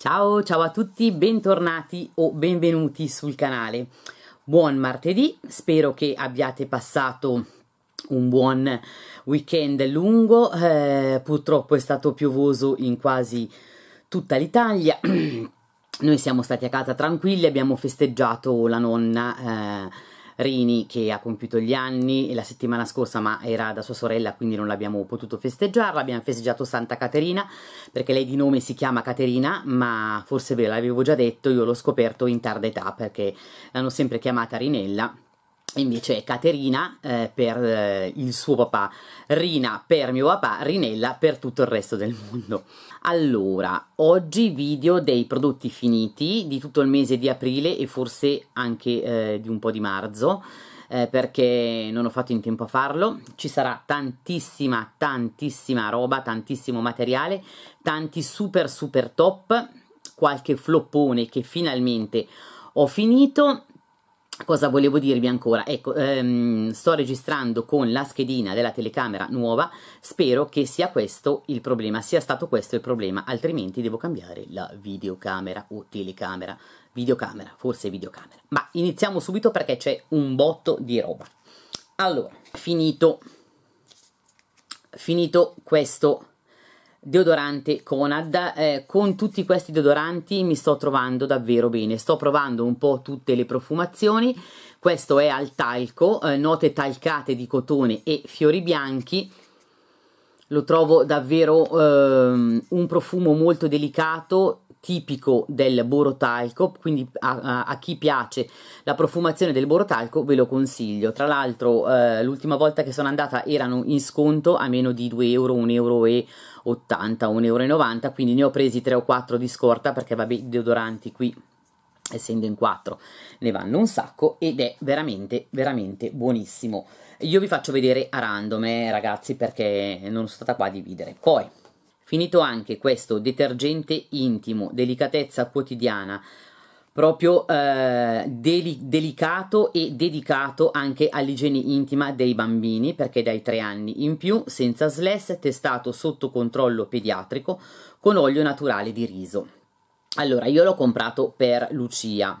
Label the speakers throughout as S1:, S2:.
S1: Ciao, ciao a tutti, bentornati o benvenuti sul canale. Buon martedì, spero che abbiate passato un buon weekend lungo, eh, purtroppo è stato piovoso in quasi tutta l'Italia. Noi siamo stati a casa tranquilli, abbiamo festeggiato la nonna eh, Rini che ha compiuto gli anni la settimana scorsa ma era da sua sorella quindi non l'abbiamo potuto festeggiarla, abbiamo festeggiato Santa Caterina perché lei di nome si chiama Caterina ma forse ve l'avevo già detto, io l'ho scoperto in tarda età perché l'hanno sempre chiamata Rinella Invece è Caterina eh, per eh, il suo papà, Rina per mio papà, Rinella per tutto il resto del mondo. Allora, oggi video dei prodotti finiti di tutto il mese di aprile e forse anche eh, di un po' di marzo, eh, perché non ho fatto in tempo a farlo. Ci sarà tantissima, tantissima roba, tantissimo materiale, tanti super super top, qualche floppone che finalmente ho finito Cosa volevo dirvi ancora? Ecco, ehm, sto registrando con la schedina della telecamera nuova, spero che sia questo il problema, sia stato questo il problema, altrimenti devo cambiare la videocamera o telecamera, videocamera, forse videocamera. Ma iniziamo subito perché c'è un botto di roba. Allora, finito, finito questo deodorante Conad eh, con tutti questi deodoranti mi sto trovando davvero bene sto provando un po' tutte le profumazioni questo è al talco eh, note talcate di cotone e fiori bianchi lo trovo davvero ehm, un profumo molto delicato tipico del borotalco quindi a, a, a, chi piace la profumazione del borotalco ve lo consiglio tra l'altro eh, l'ultima volta che sono andata erano in sconto a meno di 2 euro 1 euro e 1,80 euro quindi ne ho presi 3 o 4 di scorta perché vabbè i deodoranti qui essendo in 4 ne vanno un sacco ed è veramente veramente buonissimo io vi faccio vedere a random eh, ragazzi perché non sono stata qua a dividere poi finito anche questo detergente intimo delicatezza quotidiana proprio eh, deli- delicato e dedicato anche all'igiene intima dei bambini, perché dai tre anni in più, senza sless testato sotto controllo pediatrico con olio naturale di riso. Allora, io l'ho comprato per Lucia,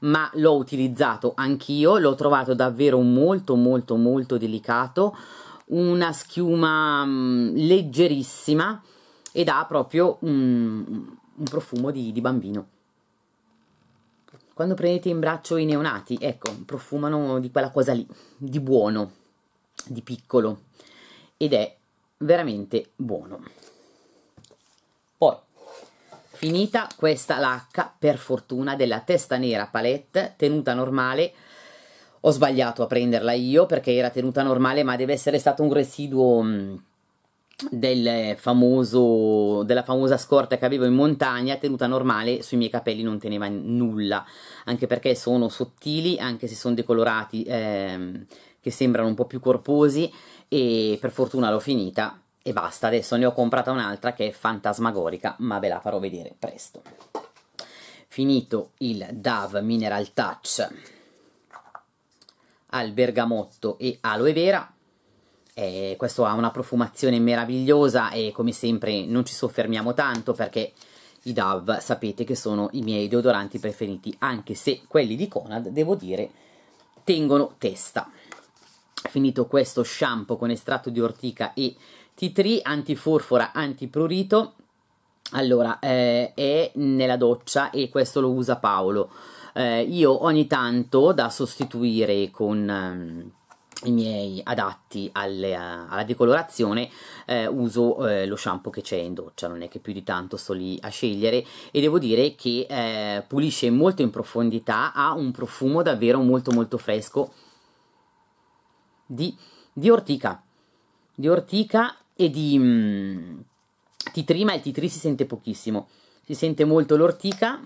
S1: ma l'ho utilizzato anch'io, l'ho trovato davvero molto molto molto delicato, una schiuma mh, mm, leggerissima ed ha proprio mh, un profumo di, di bambino quando prendete in braccio i neonati, ecco, profumano di quella cosa lì, di buono, di piccolo ed è veramente buono. Poi, finita questa lacca, per fortuna, della testa nera palette, tenuta normale, ho sbagliato a prenderla io perché era tenuta normale ma deve essere stato un residuo mm, del famoso, della famosa scorta che avevo in montagna tenuta normale sui miei capelli non teneva nulla anche perché sono sottili anche se sono decolorati ehm, che sembrano un po' più corposi e per fortuna l'ho finita e basta adesso ne ho comprata un'altra che è fantasmagorica ma ve la farò vedere presto finito il Dove Mineral Touch al bergamotto e aloe vera eh, questo ha una profumazione meravigliosa e come sempre non ci soffermiamo tanto perché i Dove sapete che sono i miei deodoranti preferiti, anche se quelli di Conad, devo dire, tengono testa. Finito questo shampoo con estratto di ortica e tea tree, antiforfora, antiprurito, allora, eh, è nella doccia e questo lo usa Paolo. Eh, io ogni tanto da sostituire con ehm, i miei adatti alle, alla decolorazione eh, uso eh, lo shampoo che c'è in doccia non è che più di tanto sto lì a scegliere e devo dire che eh, pulisce molto in profondità ha un profumo davvero molto molto fresco di, di ortica di ortica e di mm, titrima il titri si sente pochissimo si sente molto l'ortica,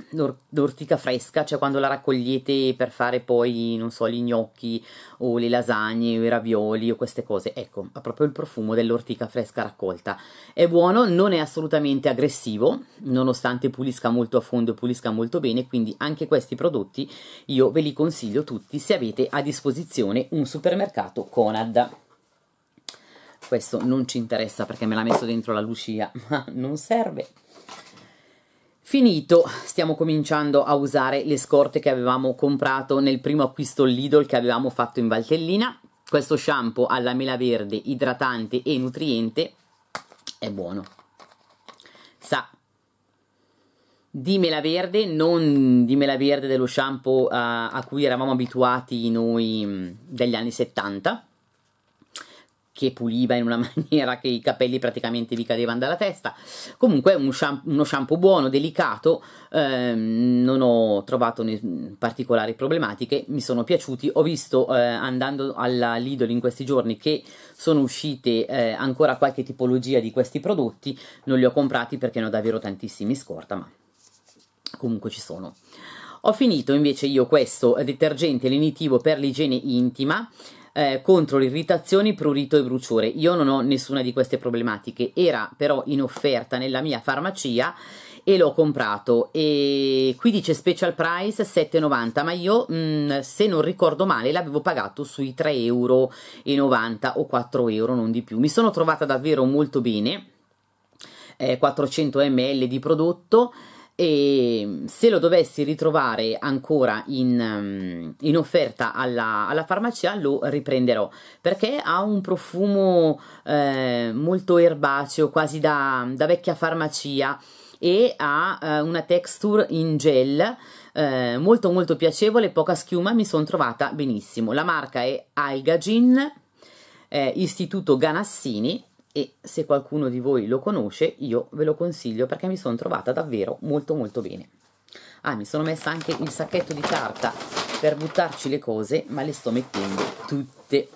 S1: l'ortica fresca, cioè quando la raccogliete per fare poi, non so, gli gnocchi o le lasagne o i ravioli o queste cose. Ecco, ha proprio il profumo dell'ortica fresca raccolta. È buono, non è assolutamente aggressivo, nonostante pulisca molto a fondo e pulisca molto bene, quindi anche questi prodotti io ve li consiglio tutti se avete a disposizione un supermercato Conad questo non ci interessa perché me l'ha messo dentro la Lucia, ma non serve. Finito, stiamo cominciando a usare le scorte che avevamo comprato nel primo acquisto Lidl che avevamo fatto in Valtellina. Questo shampoo alla mela verde, idratante e nutriente, è buono. Sa di mela verde, non di mela verde dello shampoo uh, a cui eravamo abituati noi mm, degli anni 70 che puliva in una maniera che i capelli praticamente vi cadevano dalla testa. Comunque un shampoo, uno shampoo buono, delicato, ehm, non ho trovato particolari problematiche, mi sono piaciuti. Ho visto eh, andando alla Lidl in questi giorni che sono uscite eh, ancora qualche tipologia di questi prodotti, non li ho comprati perché ne ho davvero tantissimi scorta, ma comunque ci sono. Ho finito invece io questo detergente lenitivo per l'igiene intima, eh, contro irritazioni, prurito e bruciore. Io non ho nessuna di queste problematiche, era però in offerta nella mia farmacia e l'ho comprato e qui dice special price 7,90 ma io mh, mm, se non ricordo male l'avevo pagato sui 3,90 euro o 4 euro non di più mi sono trovata davvero molto bene eh, 400 ml di prodotto e mm, se lo dovessi ritrovare ancora in, mm, in offerta alla, alla, farmacia lo riprenderò perché ha un profumo eh, molto erbaceo quasi da, da, vecchia farmacia e ha eh, una texture in gel eh, molto molto piacevole poca schiuma mi sono trovata benissimo la marca è Alga Gin eh, Istituto Ganassini e se qualcuno di voi lo conosce io ve lo consiglio perché mi sono trovata davvero molto molto bene. Ah, mi sono messa anche il sacchetto di carta per buttarci le cose, ma le sto mettendo tutte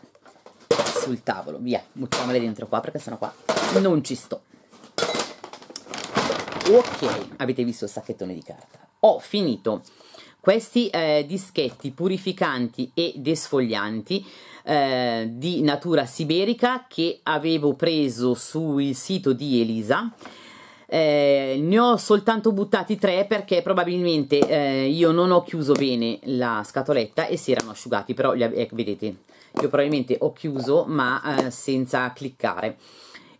S1: sul tavolo. Via, buttiamole dentro qua perché sennò qua non ci sto. Ok, avete visto il sacchettone di carta. Ho finito questi eh, dischetti purificanti e desfoglianti eh, di natura siberica che avevo preso sul sito di Elisa eh, ne ho soltanto buttati tre perché probabilmente eh, io non ho chiuso bene la scatoletta e si erano asciugati però li, eh, vedete io probabilmente ho chiuso ma eh, senza cliccare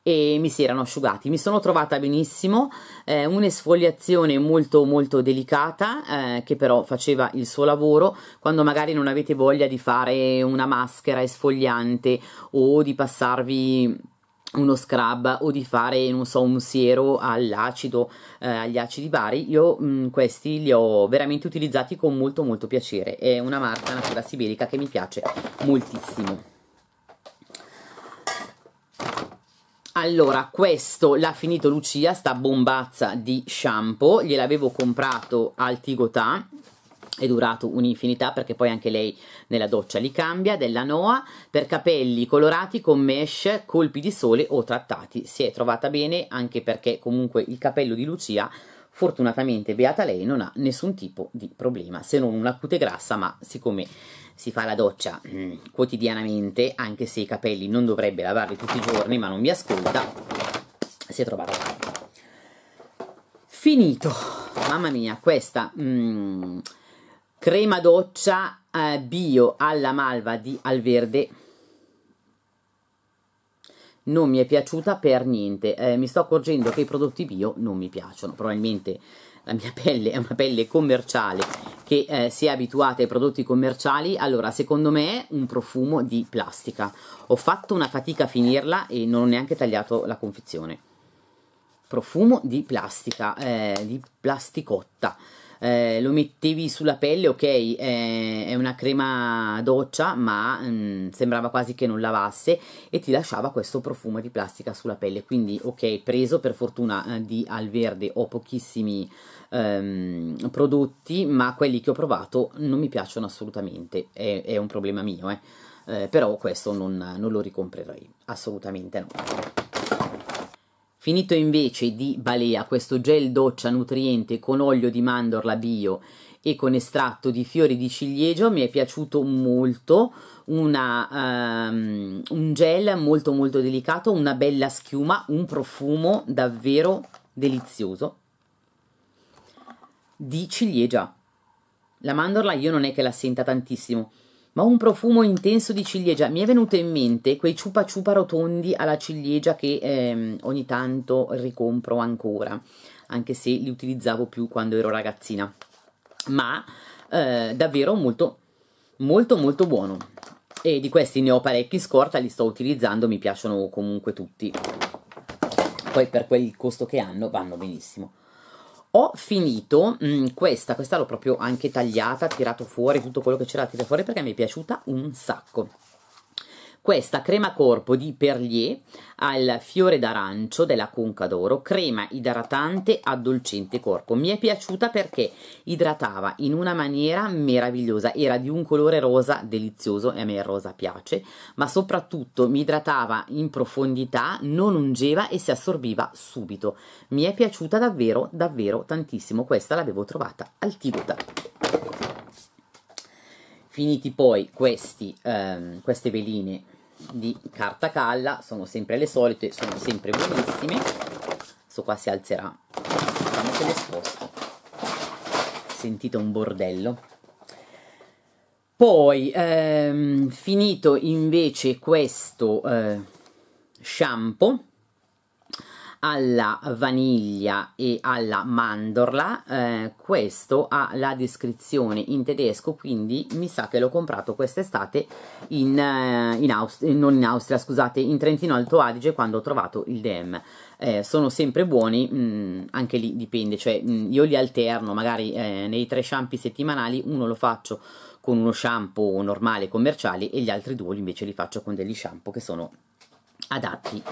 S1: e mi si erano asciugati. Mi sono trovata benissimo, eh, un'esfoliazione molto molto delicata eh, che però faceva il suo lavoro quando magari non avete voglia di fare una maschera esfoliante o di passarvi uno scrub o di fare non so un siero all'acido eh, agli acidi bari io mh, mm, questi li ho veramente utilizzati con molto molto piacere è una marca natura siberica che mi piace moltissimo Allora, questo l'ha finito Lucia, sta bombazza di shampoo, gliel'avevo comprato al Tigotà, è durato un'infinità perché poi anche lei nella doccia li cambia, della Noa, per capelli colorati con mesh, colpi di sole o trattati. Si è trovata bene anche perché comunque il capello di Lucia fortunatamente beata lei non ha nessun tipo di problema se non una cute grassa ma siccome si fa la doccia mm, quotidianamente, anche se i capelli non dovrebbe lavarli tutti i giorni, ma non mi ascolta, si è trovato Finito, mamma mia, questa mm, crema doccia eh, bio alla malva di Alverde non mi è piaciuta per niente. Eh, mi sto accorgendo che i prodotti bio non mi piacciono, probabilmente la mia pelle è una pelle commerciale che eh, si è abituata ai prodotti commerciali, allora secondo me è un profumo di plastica. Ho fatto una fatica a finirla e non ho neanche tagliato la confezione. Profumo di plastica, eh, di plasticotta eh, lo mettevi sulla pelle, ok, eh, è una crema doccia, ma mh, mm, sembrava quasi che non lavasse e ti lasciava questo profumo di plastica sulla pelle. Quindi, ok, preso per fortuna eh, di verde ho pochissimi ehm, prodotti, ma quelli che ho provato non mi piacciono assolutamente, è, è un problema mio, eh. eh però questo non, non lo ricomprerei, assolutamente no. Finito invece di Balea questo gel doccia nutriente con olio di mandorla bio e con estratto di fiori di ciliegio mi è piaciuto molto, una, um, un gel molto molto delicato, una bella schiuma, un profumo davvero delizioso di ciliegia. La mandorla io non è che la senta tantissimo, ma un profumo intenso di ciliegia. Mi è venuto in mente quei ciupa ciupa rotondi alla ciliegia che ehm, ogni tanto ricompro ancora, anche se li utilizzavo più quando ero ragazzina. Ma eh, davvero molto, molto, molto buono. E di questi ne ho parecchi scorta, li sto utilizzando, mi piacciono comunque tutti. Poi per quel costo che hanno vanno benissimo ho finito mh, mm, questa, questa l'ho proprio anche tagliata, tirato fuori tutto quello che c'era da tirare fuori perché mi è piaciuta un sacco questa crema corpo di Perlier al fiore d'arancio della Conca d'Oro, crema idratante addolcente corpo. Mi è piaciuta perché idratava in una maniera meravigliosa, era di un colore rosa delizioso e a me il rosa piace, ma soprattutto mi idratava in profondità, non ungeva e si assorbiva subito. Mi è piaciuta davvero davvero tantissimo, questa l'avevo trovata al Tibet finiti poi questi, um, queste veline di carta calla, sono sempre le solite, sono sempre buonissime. Questo qua si alzerà, vediamo se le sposto. Sentite un bordello. Poi, ehm, finito invece questo eh, shampoo, alla vaniglia e alla mandorla eh, questo ha la descrizione in tedesco quindi mi sa che l'ho comprato quest'estate in, eh, in non in Austria scusate in Trentino Alto Adige quando ho trovato il DEM eh, sono sempre buoni mh, mm, anche lì dipende cioè mh, mm, io li alterno magari eh, nei tre shampoo settimanali uno lo faccio con uno shampoo normale commerciale e gli altri due invece li faccio con degli shampoo che sono adatti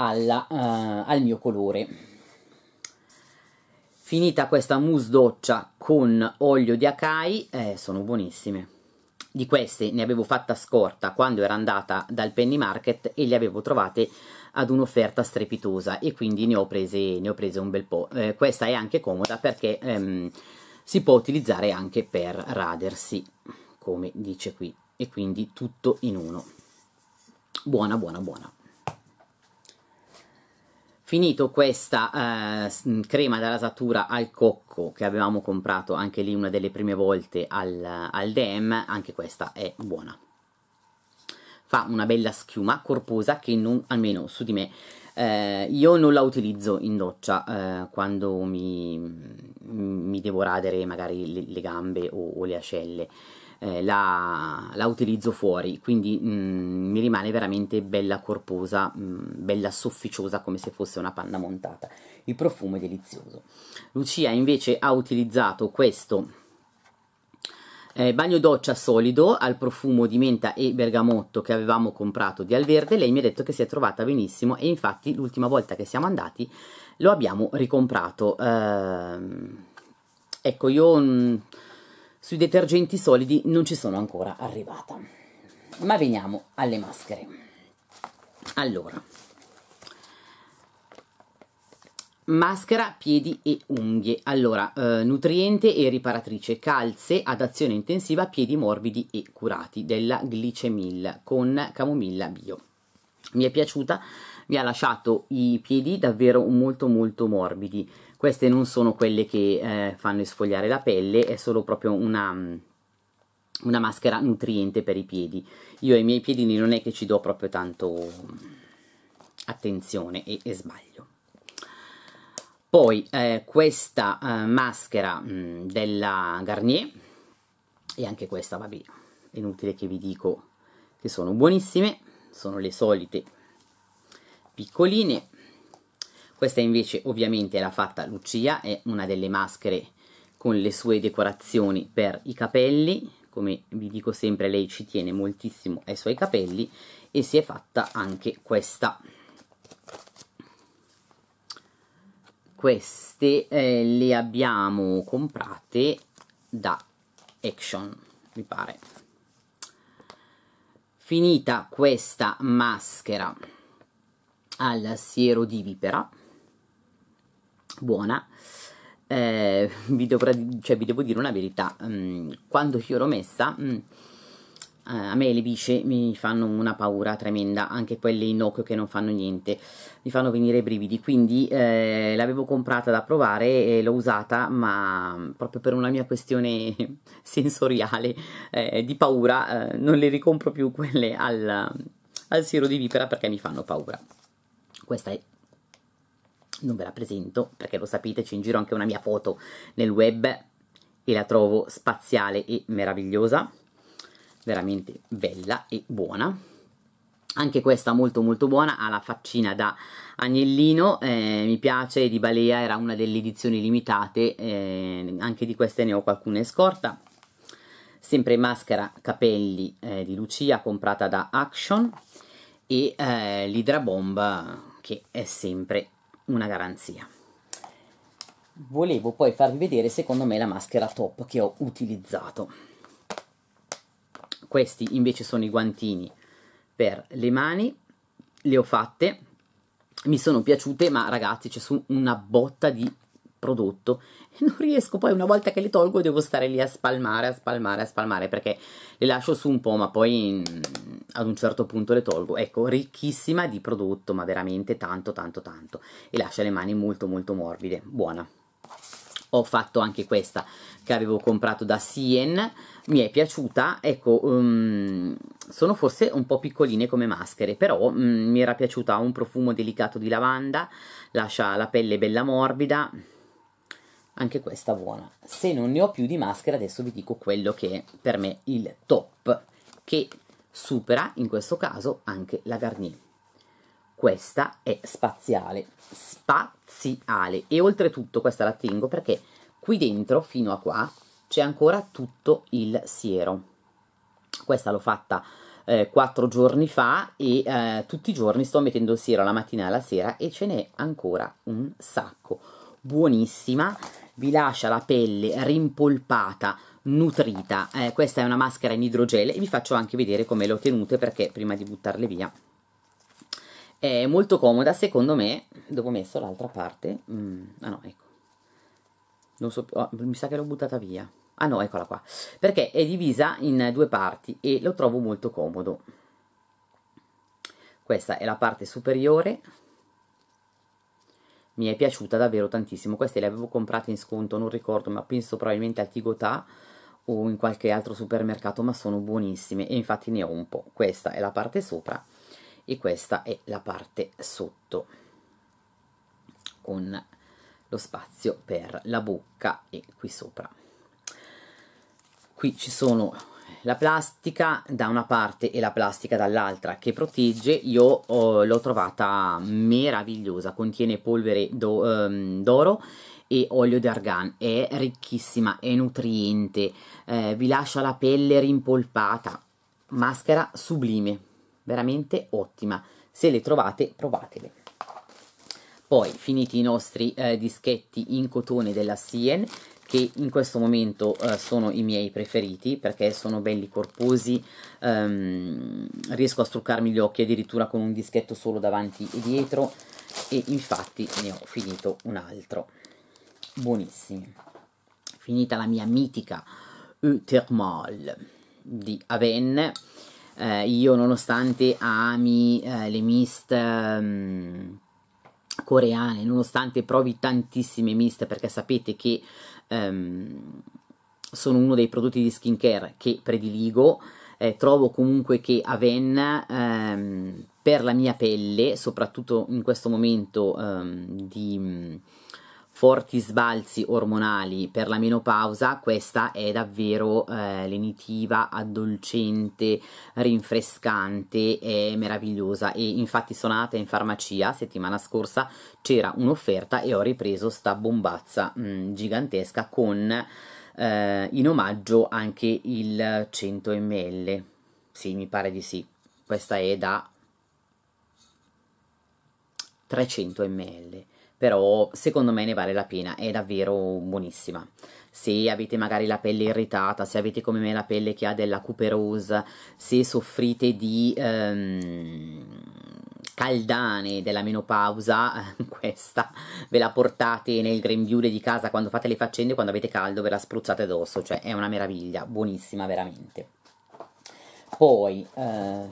S1: alla, uh, al mio colore. Finita questa mousse doccia con olio di acai, eh, sono buonissime. Di queste ne avevo fatta scorta quando era andata dal Penny Market e le avevo trovate ad un'offerta strepitosa e quindi ne ho prese, ne ho prese un bel po'. Eh, questa è anche comoda perché ehm, si può utilizzare anche per radersi, come dice qui, e quindi tutto in uno. Buona, buona, buona. Finito questa eh, crema da rasatura al cocco che avevamo comprato anche lì una delle prime volte al, al DM, anche questa è buona. Fa una bella schiuma corposa che non, almeno su di me, eh, io non la utilizzo in doccia eh, quando mi, mi, devo radere magari le, le gambe o, o le ascelle eh, la, la, utilizzo fuori, quindi mh, mm, mi rimane veramente bella corposa, mh, mm, bella sofficiosa come se fosse una panna montata. Il profumo è delizioso. Lucia invece ha utilizzato questo eh, bagno doccia solido al profumo di menta e bergamotto che avevamo comprato di Alverde, lei mi ha detto che si è trovata benissimo e infatti l'ultima volta che siamo andati lo abbiamo ricomprato. Eh, ecco, io mh, mm, sui detergenti solidi non ci sono ancora arrivata. Ma veniamo alle maschere. Allora, maschera, piedi e unghie. Allora, eh, nutriente e riparatrice, calze ad azione intensiva, piedi morbidi e curati della Glicemil con camomilla bio. Mi è piaciuta, mi ha lasciato i piedi davvero molto molto morbidi queste non sono quelle che eh, fanno esfogliare la pelle, è solo proprio una, mm, una maschera nutriente per i piedi. Io ai miei piedini non è che ci do proprio tanto mm, attenzione e, e sbaglio. Poi eh, questa eh, maschera mh, mm, della Garnier, e anche questa, vabbè, è inutile che vi dico che sono buonissime, sono le solite piccoline, questa invece ovviamente era fatta Lucia, è una delle maschere con le sue decorazioni per i capelli, come vi dico sempre lei ci tiene moltissimo ai suoi capelli e si è fatta anche questa. Queste eh, le abbiamo comprate da Action, mi pare. Finita questa maschera al siero di vipera, buona, eh, vi, dovrà, cioè, vi, devo dire una verità, mm, quando io l'ho messa... Mm, a me le bici mi fanno una paura tremenda, anche quelle in occhio che non fanno niente, mi fanno venire i brividi, quindi eh, l'avevo comprata da provare e l'ho usata, ma proprio per una mia questione sensoriale eh, di paura eh, non le ricompro più quelle al, al siro di vipera perché mi fanno paura. Questa è non ve la presento perché lo sapete c'è in giro anche una mia foto nel web e la trovo spaziale e meravigliosa veramente bella e buona anche questa molto molto buona ha la faccina da agnellino eh, mi piace di Balea era una delle edizioni limitate eh, anche di queste ne ho qualcuna in scorta sempre maschera capelli eh, di Lucia comprata da Action e eh, l'Hydra Bomb che è sempre una garanzia volevo poi farvi vedere secondo me la maschera top che ho utilizzato questi invece sono i guantini per le mani le ho fatte mi sono piaciute ma ragazzi c'è su una botta di prodotto e non riesco poi una volta che le tolgo devo stare lì a spalmare a spalmare a spalmare perché le lascio su un po' ma poi mm, ad un certo punto le tolgo. Ecco, ricchissima di prodotto, ma veramente tanto tanto tanto. E lascia le mani molto molto morbide, buona. Ho fatto anche questa che avevo comprato da Sien, mi è piaciuta, ecco, um, sono forse un po' piccoline come maschere, però um, mi era piaciuta, ha un profumo delicato di lavanda, lascia la pelle bella morbida, anche questa buona. Se non ne ho più di maschera adesso vi dico quello che è per me il top, che supera in questo caso anche la Garnier. Questa è spaziale, spaziale e oltretutto questa la tengo perché qui dentro fino a qua c'è ancora tutto il siero. Questa l'ho fatta eh, 4 giorni fa e eh, tutti i giorni sto mettendo il siero la mattina e alla sera e ce n'è ancora un sacco. Buonissima, vi lascia la pelle rimpolpata nutrita eh, questa è una maschera in idrogel e vi faccio anche vedere come le ho tenute perché prima di buttarle via è molto comoda secondo me dove ho messo l'altra parte mm, ah no ecco non so oh, mi sa che l'ho buttata via ah no eccola qua perché è divisa in due parti e lo trovo molto comodo questa è la parte superiore mi è piaciuta davvero tantissimo queste le avevo comprate in sconto non ricordo ma penso probabilmente a Tigotà o in qualche altro supermercato, ma sono buonissime e infatti ne ho un po'. Questa è la parte sopra e questa è la parte sotto con lo spazio per la bocca e qui sopra. Qui ci sono la plastica da una parte e la plastica dall'altra che protegge, io oh, l'ho trovata meravigliosa, contiene polvere ehm, d'oro, e olio d'argan è ricchissima, è nutriente, eh, vi lascia la pelle rimpolpata, maschera sublime, veramente ottima, se le trovate provatele. Poi finiti i nostri eh, dischetti in cotone della Sien, che in questo momento eh, sono i miei preferiti perché sono belli corposi, ehm, riesco a struccarmi gli occhi addirittura con un dischetto solo davanti e dietro e infatti ne ho finito un altro buonissimi. Finita la mia mitica Eau Thermal di Avenne, eh, io nonostante ami eh, le mist um, coreane, nonostante provi tantissime mist, perché sapete che um, sono uno dei prodotti di skincare che prediligo, eh, trovo comunque che Aven ehm, per la mia pelle, soprattutto in questo momento ehm, di forti sbalzi ormonali per la menopausa, questa è davvero eh, lenitiva, addolcente, rinfrescante, è meravigliosa e infatti sono andata in farmacia settimana scorsa, c'era un'offerta e ho ripreso sta bombazza mh, mm, gigantesca con eh, in omaggio anche il 100 ml. Sì, mi pare di sì. Questa è da 300 ml però secondo me ne vale la pena, è davvero buonissima. Se avete magari la pelle irritata, se avete come me la pelle che ha della cuperose, se soffrite di ehm, caldane della menopausa, questa ve la portate nel grembiule di casa quando fate le faccende, quando avete caldo ve la spruzzate addosso, cioè è una meraviglia, buonissima veramente. Poi eh,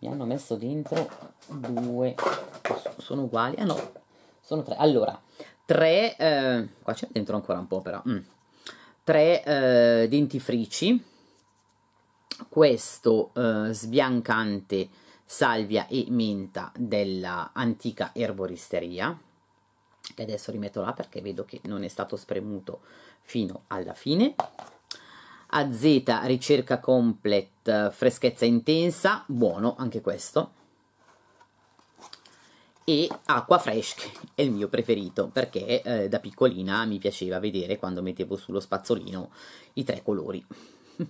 S1: mi hanno messo dentro due, sono uguali, ah no, sono tre. Allora, tre... Eh, qua c'è dentro ancora un po' però. Mm. Tre eh, dentifrici. Questo eh, sbiancante salvia e menta della antica erboristeria. Che adesso rimetto là perché vedo che non è stato spremuto fino alla fine. AZ ricerca complete, eh, freschezza intensa, buono anche questo e Acqua fresca è il mio preferito perché eh, da piccolina mi piaceva vedere quando mettevo sullo spazzolino i tre colori.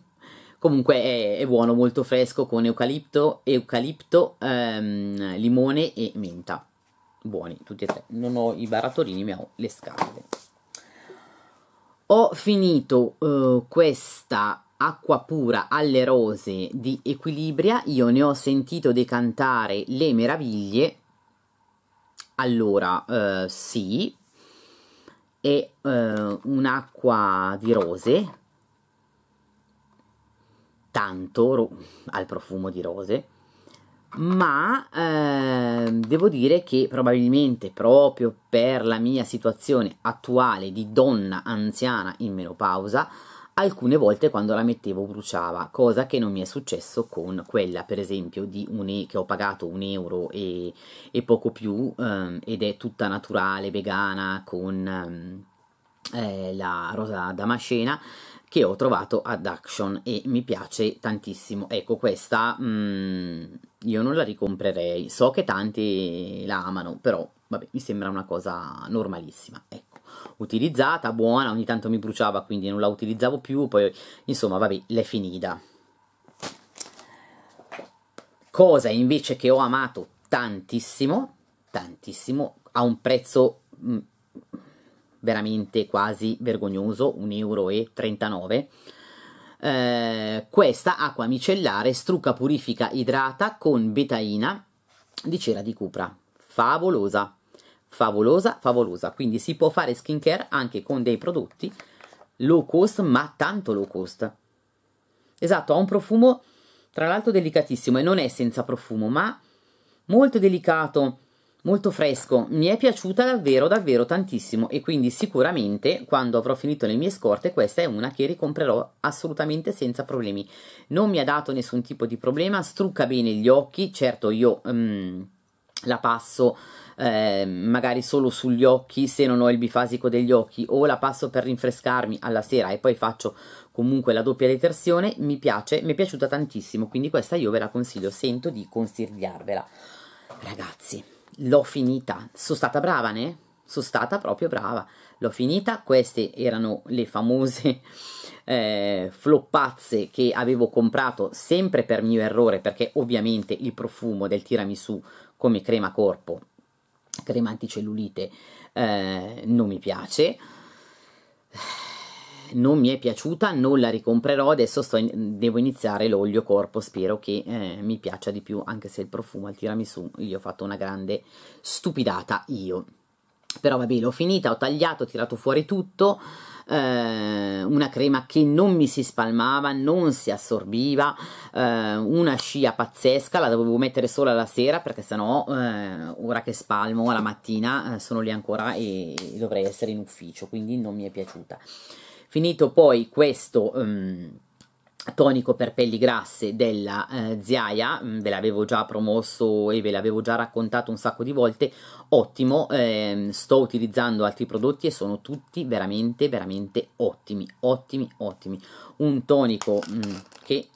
S1: Comunque è, è, buono, molto fresco con eucalipto, eucalipto ehm, limone e menta. Buoni tutti e tre. Non ho i barattolini, ma ho le scatole. Ho finito eh, questa acqua pura alle rose di Equilibria. Io ne ho sentito decantare le meraviglie allora, eh, sì, è eh, un'acqua di rose, tanto ro al profumo di rose, ma eh, devo dire che probabilmente proprio per la mia situazione attuale di donna anziana in menopausa, alcune volte quando la mettevo bruciava, cosa che non mi è successo con quella per esempio di un e- che ho pagato un euro e, e poco più um, ed è tutta naturale, vegana, con um, eh, la rosa damascena che ho trovato ad Action e mi piace tantissimo. Ecco, questa mm, io non la ricomprerei. So che tanti la amano, però vabbè, mi sembra una cosa normalissima. Ecco utilizzata, buona, ogni tanto mi bruciava quindi non la utilizzavo più, poi insomma vabbè l'è finita. Cosa invece che ho amato tantissimo, tantissimo, a un prezzo mm, veramente quasi vergognoso, 1,39 euro, eh, questa acqua micellare strucca purifica idrata con betaina di cera di cupra, favolosa! favolosa, favolosa. Quindi si può fare skincare anche con dei prodotti low cost, ma tanto low cost. Esatto, ha un profumo tra l'altro delicatissimo e non è senza profumo, ma molto delicato, molto fresco. Mi è piaciuta davvero, davvero tantissimo e quindi sicuramente quando avrò finito le mie scorte questa è una che ricomprerò assolutamente senza problemi. Non mi ha dato nessun tipo di problema, strucca bene gli occhi, certo io um, la passo eh, magari solo sugli occhi se non ho il bifasico degli occhi o la passo per rinfrescarmi alla sera e poi faccio comunque la doppia detersione mi piace, mi è piaciuta tantissimo quindi questa io ve la consiglio, sento di consigliarvela ragazzi l'ho finita, sono stata brava ne? sono stata proprio brava l'ho finita, queste erano le famose eh, floppazze che avevo comprato sempre per mio errore perché ovviamente il profumo del tiramisù come crema corpo crema anticellulite eh, non mi piace non mi è piaciuta, non la ricomprerò, adesso sto in, devo iniziare l'olio corpo, spero che eh, mi piaccia di più, anche se il profumo al tiramisù gli ho fatto una grande stupidata io. Però vabbè, l'ho finita, ho tagliato, ho tirato fuori tutto, eh, una crema che non mi si spalmava, non si assorbiva, eh, una scia pazzesca, la dovevo mettere solo la sera perché sennò eh, ora che spalmo alla mattina eh, sono lì ancora e dovrei essere in ufficio, quindi non mi è piaciuta. Finito poi questo... Um, tonico per pelli grasse della eh, Ziaia, mm, ve l'avevo già promosso e ve l'avevo già raccontato un sacco di volte, ottimo, eh, sto utilizzando altri prodotti e sono tutti veramente veramente ottimi, ottimi, ottimi. Un tonico mh, mm, che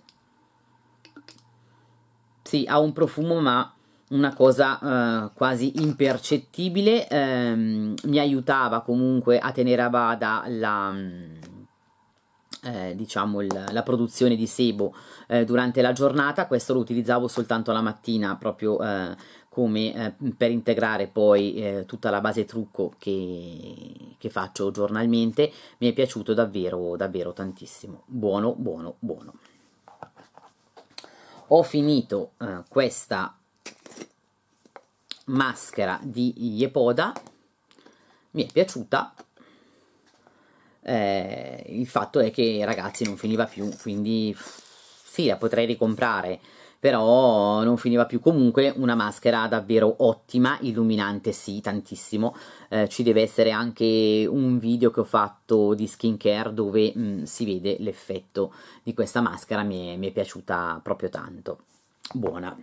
S1: sì, ha un profumo ma una cosa eh, quasi impercettibile, ehm, mi aiutava comunque a tenere a bada la mm, eh, diciamo il, la produzione di sebo eh, durante la giornata, questo lo utilizzavo soltanto la mattina proprio eh, come eh, per integrare poi eh, tutta la base trucco che, che, faccio giornalmente, mi è piaciuto davvero davvero tantissimo, buono buono buono. Ho finito eh, questa maschera di Iepoda, mi è piaciuta, eh, il fatto è che ragazzi non finiva più, quindi sì, la potrei ricomprare, però non finiva più. Comunque una maschera davvero ottima, illuminante sì, tantissimo. Eh, ci deve essere anche un video che ho fatto di skincare dove mh, mm, si vede l'effetto di questa maschera, mi è, mi è piaciuta proprio tanto. Buona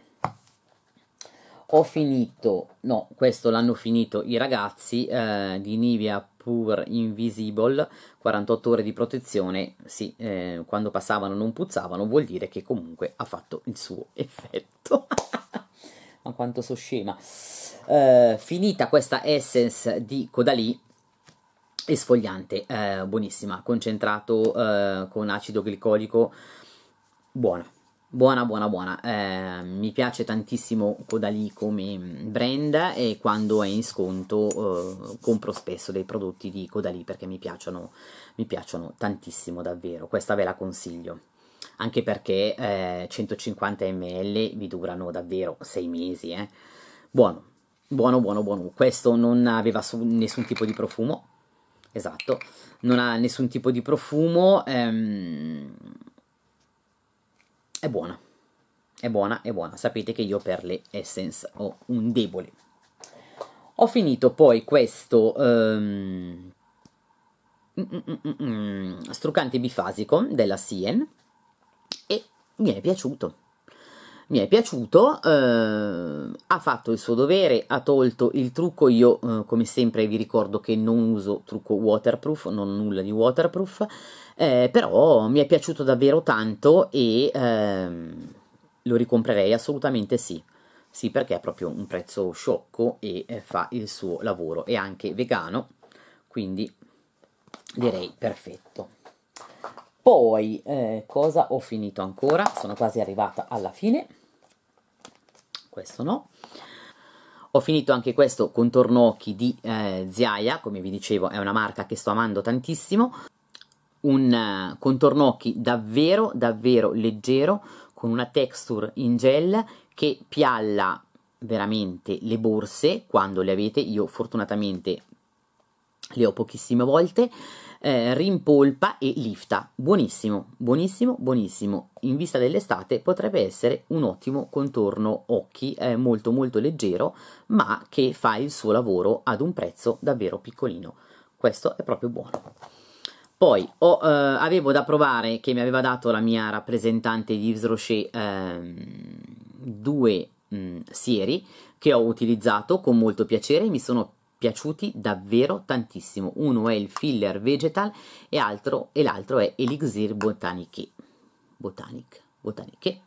S1: ho finito, no, questo l'hanno finito i ragazzi eh, di Nivea Pure Invisible, 48 ore di protezione, sì, eh, quando passavano non puzzavano, vuol dire che comunque ha fatto il suo effetto. Ma quanto so scema. Eh, finita questa essence di Codalì, esfogliante, eh, buonissima, concentrato eh, con acido glicolico, buona. Buona, buona, buona. Eh, mi piace tantissimo Codalì come mm, brand e quando è in sconto eh, compro spesso dei prodotti di Codalì perché mi piacciono, mi piacciono tantissimo davvero. Questa ve la consiglio. Anche perché eh, 150 ml vi durano davvero 6 mesi. Eh. Buono, buono, buono, buono. Questo non aveva nessun tipo di profumo. Esatto, non ha nessun tipo di profumo. Ehm è buona. È buona, è buona. Sapete che io per le Essence ho un debole. Ho finito poi questo um, struccante bifasico della Sien e mi è piaciuto. Mi è piaciuto, eh, ha fatto il suo dovere, ha tolto il trucco. Io, eh, come sempre, vi ricordo che non uso trucco waterproof, non ho nulla di waterproof eh, però mi è piaciuto davvero tanto e ehm, lo ricomprerei assolutamente sì. Sì, perché è proprio un prezzo sciocco e eh, fa il suo lavoro. È anche vegano, quindi direi perfetto. Poi, eh, cosa ho finito ancora? Sono quasi arrivata alla fine. Questo no. Ho finito anche questo contorno occhi di eh, Ziaia, come vi dicevo è una marca che sto amando tantissimo un eh, contorno occhi davvero davvero leggero con una texture in gel che pialla veramente le borse quando le avete io fortunatamente le ho pochissime volte eh, rimpolpa e lifta buonissimo buonissimo buonissimo in vista dell'estate potrebbe essere un ottimo contorno occhi eh, molto molto leggero ma che fa il suo lavoro ad un prezzo davvero piccolino questo è proprio buono poi ho, eh, avevo da provare che mi aveva dato la mia rappresentante di Yves Rocher ehm, due mh, mm, sieri che ho utilizzato con molto piacere e mi sono piaciuti davvero tantissimo. Uno è il filler vegetal e, l'altro è Elixir Botanique. Botanic, botaniche,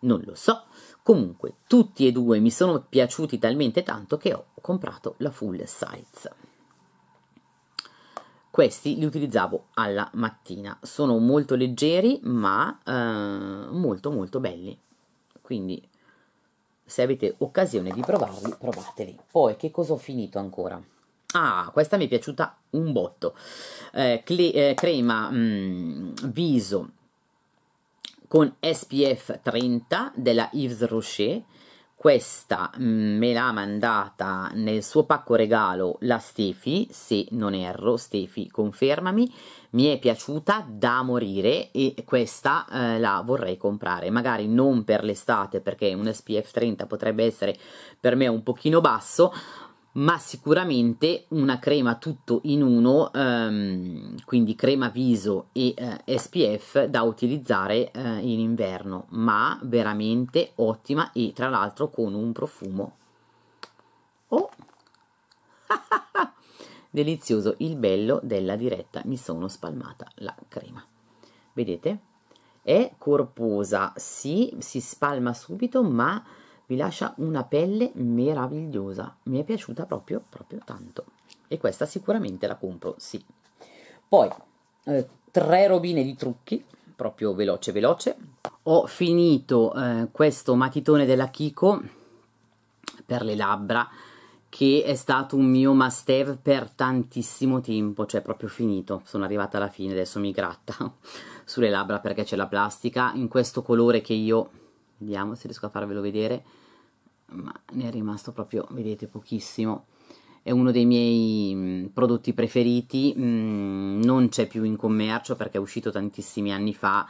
S1: non lo so. Comunque, tutti e due mi sono piaciuti talmente tanto che ho comprato la full size questi li utilizzavo alla mattina. Sono molto leggeri ma eh, molto molto belli. Quindi se avete occasione di provarli, provateli. Poi che cosa ho finito ancora? Ah, questa mi è piaciuta un botto. Eh, cle- eh, crema mh, mm, viso con SPF 30 della Yves Rocher questa mm, me l'ha mandata nel suo pacco regalo la Stefi, se non erro, Stefi confermami, mi è piaciuta da morire e questa eh, la vorrei comprare, magari non per l'estate perché un SPF 30 potrebbe essere per me un pochino basso, ma sicuramente una crema tutto in uno, ehm, quindi crema viso e eh, SPF da utilizzare eh, in inverno, ma veramente ottima e tra l'altro con un profumo oh. delizioso, il bello della diretta, mi sono spalmata la crema, vedete? È corposa, sì, si spalma subito, ma vi lascia una pelle meravigliosa, mi è piaciuta proprio, proprio tanto e questa sicuramente la compro, sì. Poi eh, tre robine di trucchi, proprio veloce veloce. Ho finito eh, questo matitone della Kiko per le labbra che è stato un mio must have per tantissimo tempo, cioè proprio finito, sono arrivata alla fine, adesso mi gratta sulle labbra perché c'è la plastica in questo colore che io vediamo se riesco a farvelo vedere ma ne è rimasto proprio vedete pochissimo è uno dei miei mm, prodotti preferiti mm, non c'è più in commercio perché è uscito tantissimi anni fa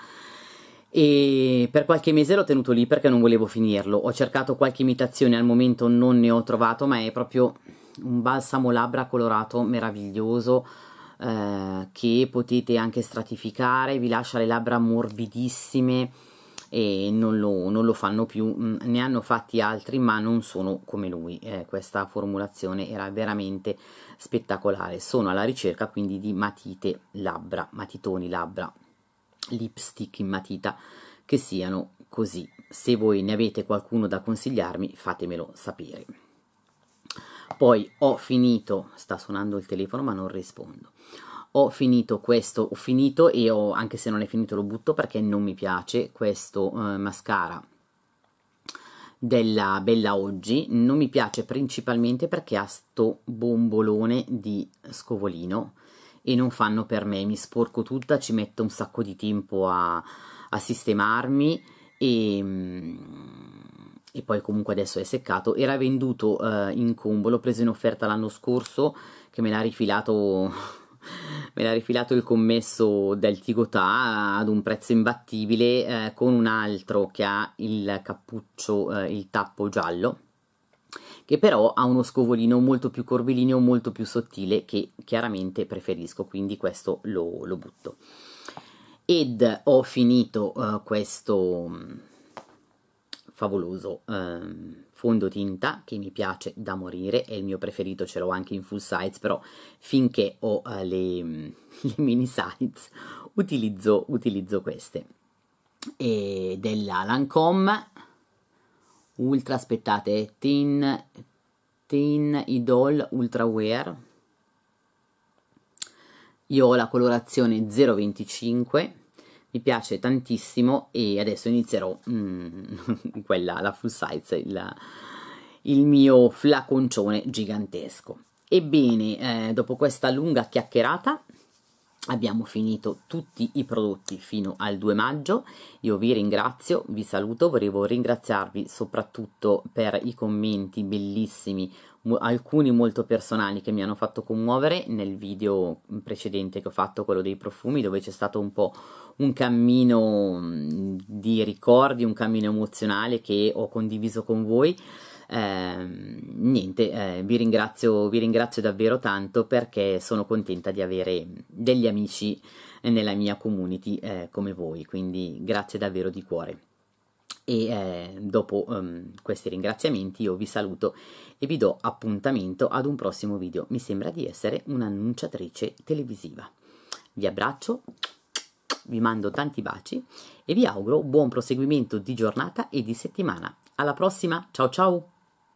S1: e per qualche mese l'ho tenuto lì perché non volevo finirlo ho cercato qualche imitazione al momento non ne ho trovato ma è proprio un balsamo labbra colorato meraviglioso eh, che potete anche stratificare vi lascia le labbra morbidissime e non lo, non lo, fanno più, mm, ne hanno fatti altri ma non sono come lui, eh, questa formulazione era veramente spettacolare, sono alla ricerca quindi di matite labbra, matitoni labbra, lipstick in matita che siano così, se voi ne avete qualcuno da consigliarmi fatemelo sapere. Poi ho finito, sta suonando il telefono ma non rispondo ho finito questo, ho finito e ho, anche se non è finito lo butto perché non mi piace questo eh, mascara della Bella Oggi, non mi piace principalmente perché ha sto bombolone di scovolino e non fanno per me, mi sporco tutta, ci metto un sacco di tempo a, a sistemarmi e... e poi comunque adesso è seccato era venduto eh, in combo l'ho preso in offerta l'anno scorso che me l'ha rifilato me l'ha rifilato il commesso del Tigotà ad un prezzo imbattibile eh, con un altro che ha il cappuccio, eh, il tappo giallo che però ha uno scovolino molto più corvilineo, molto più sottile che chiaramente preferisco, quindi questo lo, lo butto. Ed ho finito eh, questo mm, favoloso ehm, fondotinta che mi piace da morire è il mio preferito ce l'ho anche in full size però finché ho eh, le, mm, le, mini size utilizzo, utilizzo queste e della Lancome Ultra aspettate Tin Tin Idol Ultra Wear io ho la colorazione 025 mi piace tantissimo e adesso inizierò mm, quella, la full size, il, il mio flaconcione gigantesco. Ebbene, eh, dopo questa lunga chiacchierata abbiamo finito tutti i prodotti fino al 2 maggio io vi ringrazio vi saluto volevo ringraziarvi soprattutto per i commenti bellissimi alcuni molto personali che mi hanno fatto commuovere nel video precedente che ho fatto quello dei profumi dove c'è stato un po' un cammino mm, di ricordi un cammino emozionale che ho condiviso con voi Ehm, niente, eh, vi ringrazio, vi ringrazio davvero tanto perché sono contenta di avere degli amici eh, nella mia community eh, come voi, quindi grazie davvero di cuore e eh, dopo um, questi ringraziamenti io vi saluto e vi do appuntamento ad un prossimo video. Mi sembra di essere un'annunciatrice televisiva. Vi abbraccio, vi mando tanti baci e vi auguro buon proseguimento di giornata e di settimana. Alla prossima, ciao ciao!